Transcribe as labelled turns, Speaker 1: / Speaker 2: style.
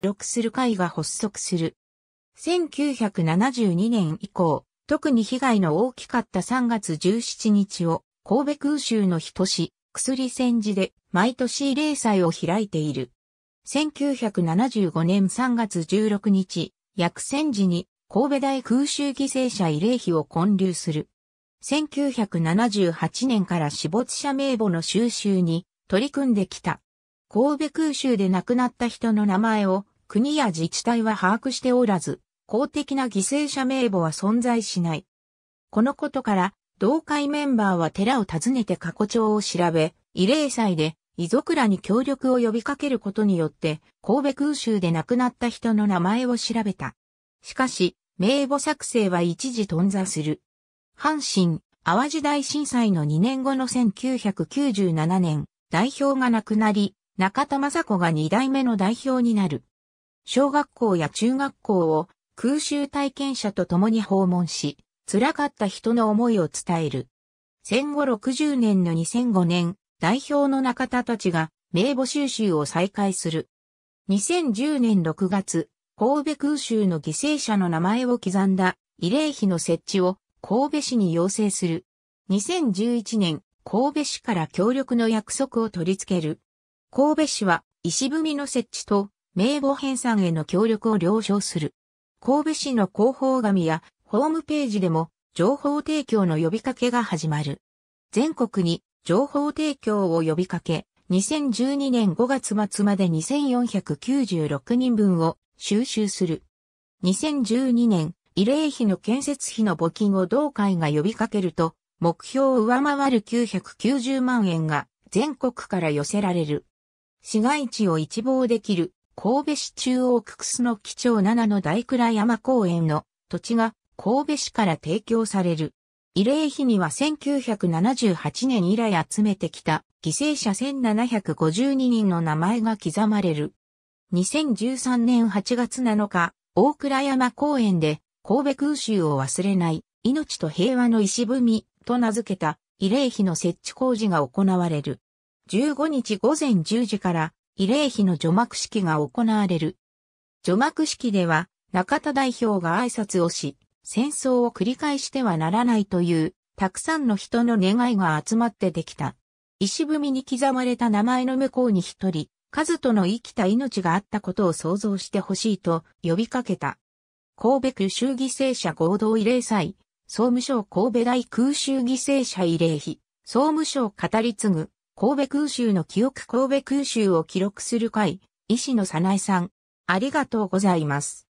Speaker 1: 録する会が発足する。1972年以降、特に被害の大きかった3月17日を神戸空襲の日とし、薬戦時で毎年例祭を開いている。1975年3月16日、薬戦時に神戸大空襲犠牲者慰霊碑を建立する。1978年から死没者名簿の収集に取り組んできた。神戸空襲で亡くなった人の名前を国や自治体は把握しておらず、公的な犠牲者名簿は存在しない。このことから、同会メンバーは寺を訪ねて過去帳を調べ、慰霊祭で遺族らに協力を呼びかけることによって、神戸空襲で亡くなった人の名前を調べた。しかし、名簿作成は一時頓挫する。阪神、淡路大震災の2年後の1997年、代表が亡くなり、中田雅子が2代目の代表になる。小学校や中学校を空襲体験者と共に訪問し、辛かった人の思いを伝える。戦後60年の2005年、代表の中田たちが名簿収集を再開する。2010年6月、神戸空襲の犠牲者の名前を刻んだ慰霊碑の設置を神戸市に要請する。2011年、神戸市から協力の約束を取り付ける。神戸市は石踏みの設置と名簿編纂への協力を了承する。神戸市の広報紙やホームページでも情報提供の呼びかけが始まる。全国に情報提供を呼びかけ、2012年5月末まで2496人分を収集する。2012年、慰霊碑の建設費の募金を同会が呼びかけると、目標を上回る990万円が全国から寄せられる。市街地を一望できる神戸市中央区楠木町7の大倉山公園の土地が神戸市から提供される。慰霊碑には1978年以来集めてきた犠牲者1752人の名前が刻まれる。2013年8月7日、大倉山公園で神戸空襲を忘れない命と平和の石踏みと名付けた慰霊碑の設置工事が行われる。15日午前10時から慰霊碑の除幕式が行われる。除幕式では、中田代表が挨拶をし、戦争を繰り返してはならないという、たくさんの人の願いが集まってできた。石踏みに刻まれた名前の向こうに一人、数との生きた命があったことを想像してほしいと呼びかけた。神戸区州犠牲者合同慰霊祭、総務省神戸大空襲犠牲者慰霊碑、総務省語り継ぐ、神戸空襲の記憶神戸空襲を記録する会、医師の早苗さん。ありがとうございます。